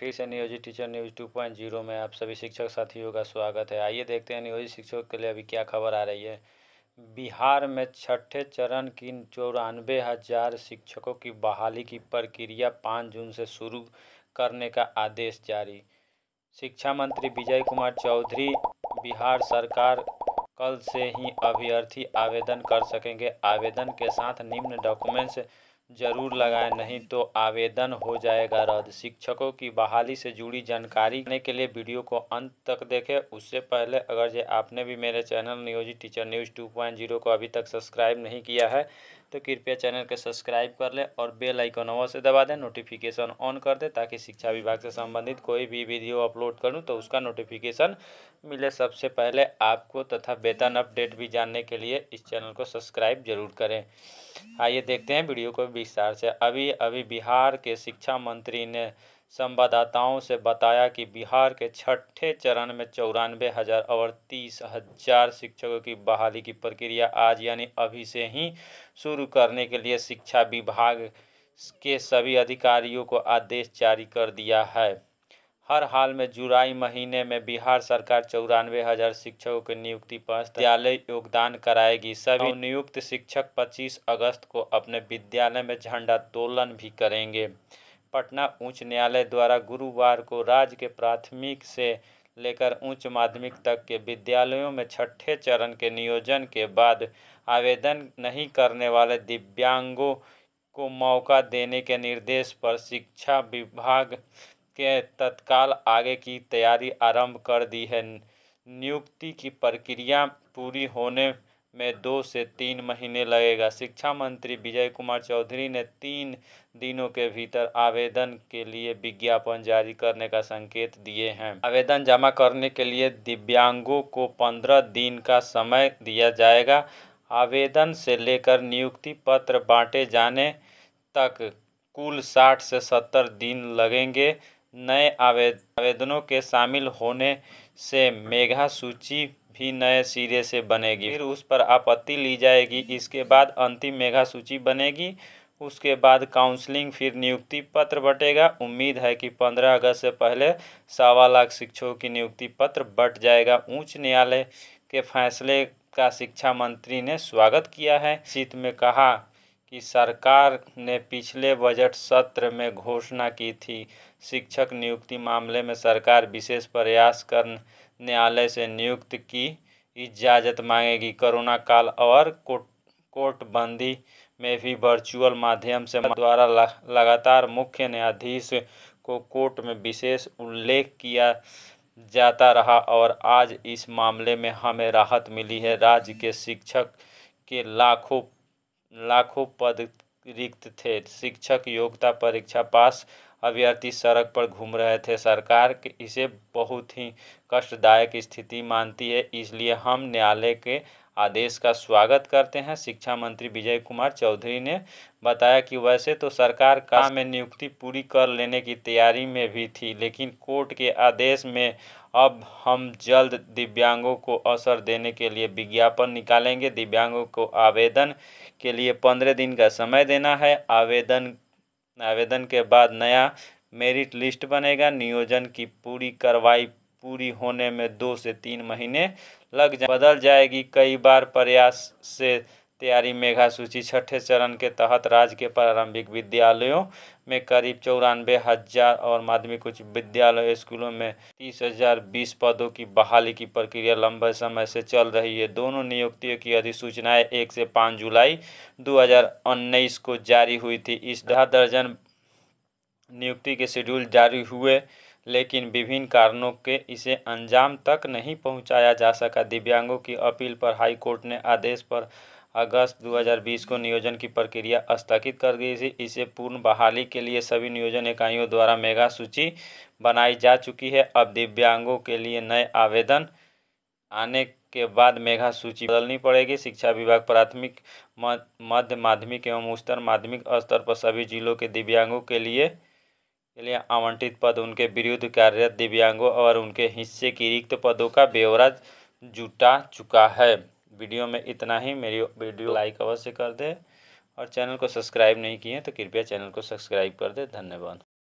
फिर से नियोजित teacher news two point zero में आप सभी शिक्षक साथियों का स्वागत है आइए देखते हैं नियोजित शिक्षकों के लिए अभी क्या खबर आ रही है बिहार में छठे चरण की चौरानवे हज़ार शिक्षकों की बहाली की प्रक्रिया पाँच जून से शुरू करने का आदेश जारी शिक्षा मंत्री विजय कुमार चौधरी बिहार सरकार कल से ही अभ्यर्थी आवेदन कर सकेंगे आवेदन के साथ निम्न डॉक्यूमेंट्स जरूर लगाएं नहीं तो आवेदन हो जाएगा रद्द शिक्षकों की बहाली से जुड़ी जानकारी के लिए वीडियो को अंत तक देखें उससे पहले अगर जे आपने भी मेरे चैनल नियोजित टीचर न्यूज़ 2.0 को अभी तक सब्सक्राइब नहीं किया है तो कृपया चैनल को सब्सक्राइब कर लें और बेल आइकन अवश्य दबा दें नोटिफिकेशन ऑन कर दें ताकि शिक्षा विभाग से संबंधित कोई भी वीडियो अपलोड करूं तो उसका नोटिफिकेशन मिले सबसे पहले आपको तथा वेतन अपडेट भी जानने के लिए इस चैनल को सब्सक्राइब जरूर करें आइए देखते हैं वीडियो को विस्तार से अभी अभी बिहार के शिक्षा मंत्री ने संवाददाताओं से बताया कि बिहार के छठे चरण में चौरानवे हज़ार और तीस हज़ार शिक्षकों की बहाली की प्रक्रिया आज यानी अभी से ही शुरू करने के लिए शिक्षा विभाग के सभी अधिकारियों को आदेश जारी कर दिया है हर हाल में जुलाई महीने में बिहार सरकार चौरानवे हजार शिक्षकों की नियुक्ति पर विद्यालय योगदान कराएगी सभी नियुक्त शिक्षक 25 अगस्त को अपने विद्यालय में झंडा तोलन भी करेंगे पटना उच्च न्यायालय द्वारा गुरुवार को राज्य के प्राथमिक से लेकर उच्च माध्यमिक तक के विद्यालयों में छठे चरण के नियोजन के बाद आवेदन नहीं करने वाले दिव्यांगों को मौका देने के निर्देश पर शिक्षा विभाग के तत्काल आगे की तैयारी आरंभ कर दी है नियुक्ति की प्रक्रिया पूरी होने में दो से तीन महीने लगेगा शिक्षा मंत्री विजय कुमार चौधरी ने तीन दिनों के भीतर आवेदन के लिए विज्ञापन जारी करने का संकेत दिए हैं आवेदन जमा करने के लिए दिव्यांगों को पंद्रह दिन का समय दिया जाएगा आवेदन से लेकर नियुक्ति पत्र बांटे जाने तक कुल साठ से सत्तर दिन लगेंगे नए आवेदनों के शामिल होने से मेघा सूची भी नए सिरे से बनेगी फिर उस पर आपत्ति ली जाएगी इसके बाद अंतिम मेघा सूची बनेगी उसके बाद काउंसलिंग फिर नियुक्ति पत्र बटेगा उम्मीद है कि 15 अगस्त से पहले सवा लाख शिक्षकों की नियुक्ति पत्र बट जाएगा उच्च न्यायालय के फैसले का शिक्षा मंत्री ने स्वागत किया है शीत में कहा कि सरकार ने पिछले बजट सत्र में घोषणा की थी शिक्षक नियुक्ति मामले में सरकार विशेष प्रयास कर न्यायालय से नियुक्ति की इजाज़त मांगेगी कोरोना काल और कोट कोटबंदी में भी वर्चुअल माध्यम से द्वारा लगातार मुख्य न्यायाधीश को कोर्ट में विशेष उल्लेख किया जाता रहा और आज इस मामले में हमें राहत मिली है राज्य के शिक्षक के लाखों लाखों पद रिक्त थे शिक्षक योग्यता परीक्षा पास अभ्यर्थी सड़क पर घूम रहे थे सरकार इसे बहुत ही कष्टदायक स्थिति मानती है इसलिए हम न्यायालय के आदेश का स्वागत करते हैं शिक्षा मंत्री विजय कुमार चौधरी ने बताया कि वैसे तो सरकार काम में नियुक्ति पूरी कर लेने की तैयारी में भी थी लेकिन कोर्ट के आदेश में अब हम जल्द दिव्यांगों को अवसर देने के लिए विज्ञापन निकालेंगे दिव्यांगों को आवेदन के लिए पंद्रह दिन का समय देना है आवेदन आवेदन के बाद नया मेरिट लिस्ट बनेगा नियोजन की पूरी कार्रवाई पूरी होने में दो से तीन महीने लग जा बदल जाएगी कई बार प्रयास से तैयारी मेघा सूची छठे चरण के तहत राज्य के प्रारंभिक विद्यालयों में करीब चौरानवे हज़ार और माध्यमिक उच्च विद्यालय स्कूलों में तीस हज़ार बीस पदों की बहाली की प्रक्रिया लंबे समय से चल रही है दोनों नियुक्तियों की अधिसूचनाएं एक से पाँच जुलाई दो हज़ार उन्नीस को जारी हुई थी इस आधा दर्जन नियुक्ति के शेड्यूल जारी हुए लेकिन विभिन्न कारणों के इसे अंजाम तक नहीं पहुंचाया जा सका दिव्यांगों की अपील पर हाई कोर्ट ने आदेश पर अगस्त 2020 को नियोजन की प्रक्रिया स्थगित कर दी थी इसे पूर्ण बहाली के लिए सभी नियोजन इकाइयों द्वारा मेगा सूची बनाई जा चुकी है अब दिव्यांगों के लिए नए आवेदन आने के बाद मेघा सूची बदलनी पड़ेगी शिक्षा विभाग प्राथमिक मध्य माध्यमिक एवं उच्चतर माध्यमिक स्तर पर सभी जिलों के दिव्यांगों के लिए के लिए आवंटित पद उनके विरुद्ध कार्यरत दिव्यांगों और उनके हिस्से की रिक्त पदों का ब्यौरा जुटा चुका है वीडियो में इतना ही मेरी वीडियो लाइक अवश्य कर दे और चैनल को सब्सक्राइब नहीं किए तो कृपया चैनल को सब्सक्राइब कर दे धन्यवाद